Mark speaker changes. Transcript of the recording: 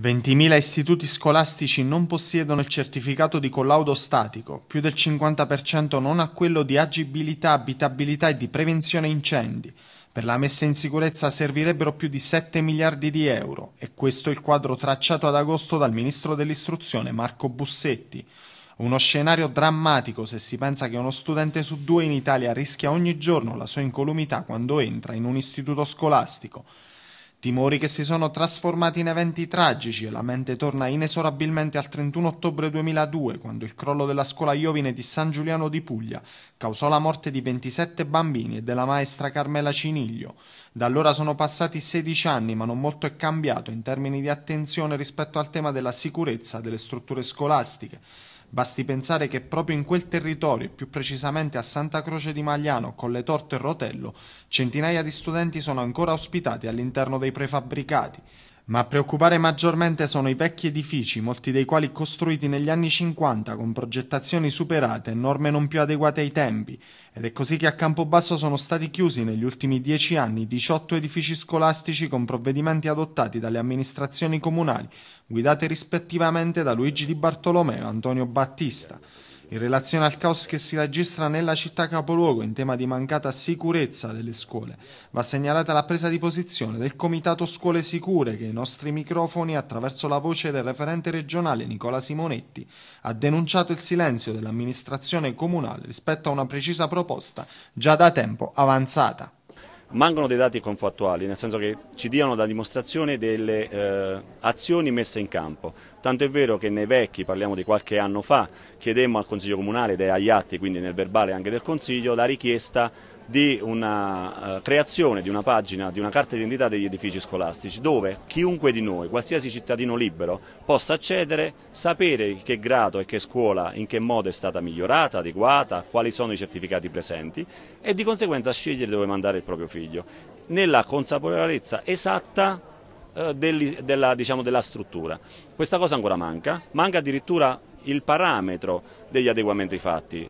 Speaker 1: 20.000 istituti scolastici non possiedono il certificato di collaudo statico, più del 50% non ha quello di agibilità, abitabilità e di prevenzione incendi. Per la messa in sicurezza servirebbero più di 7 miliardi di euro e questo è il quadro tracciato ad agosto dal Ministro dell'Istruzione Marco Bussetti. Uno scenario drammatico se si pensa che uno studente su due in Italia rischia ogni giorno la sua incolumità quando entra in un istituto scolastico. Timori che si sono trasformati in eventi tragici e la mente torna inesorabilmente al 31 ottobre 2002, quando il crollo della scuola Iovine di San Giuliano di Puglia causò la morte di 27 bambini e della maestra Carmela Ciniglio. Da allora sono passati 16 anni, ma non molto è cambiato in termini di attenzione rispetto al tema della sicurezza delle strutture scolastiche. Basti pensare che proprio in quel territorio, e più precisamente a Santa Croce di Magliano, con le torte e Rotello, centinaia di studenti sono ancora ospitati all'interno dei prefabbricati. Ma a preoccupare maggiormente sono i vecchi edifici, molti dei quali costruiti negli anni 50 con progettazioni superate e norme non più adeguate ai tempi, ed è così che a Campobasso sono stati chiusi negli ultimi dieci anni 18 edifici scolastici con provvedimenti adottati dalle amministrazioni comunali, guidate rispettivamente da Luigi Di Bartolomeo e Antonio Battista in relazione al caos che si registra nella città capoluogo in tema di mancata sicurezza delle scuole. Va segnalata la presa di posizione del Comitato Scuole Sicure che i nostri microfoni, attraverso la voce del referente regionale Nicola Simonetti, ha denunciato il silenzio dell'amministrazione comunale rispetto a una precisa proposta già da tempo avanzata.
Speaker 2: Mancano dei dati confattuali, nel senso che ci diano la dimostrazione delle eh, azioni messe in campo. Tanto è vero che nei vecchi, parliamo di qualche anno fa, chiedemmo al Consiglio Comunale ed agli atti, quindi nel verbale anche del Consiglio, la richiesta di una eh, creazione di una pagina, di una carta d'identità degli edifici scolastici dove chiunque di noi, qualsiasi cittadino libero, possa accedere, sapere che grado e che scuola, in che modo è stata migliorata, adeguata, quali sono i certificati presenti e di conseguenza scegliere dove mandare il proprio figlio, nella consapevolezza esatta eh, della, diciamo, della, struttura. Questa cosa ancora manca, manca addirittura il parametro degli adeguamenti fatti.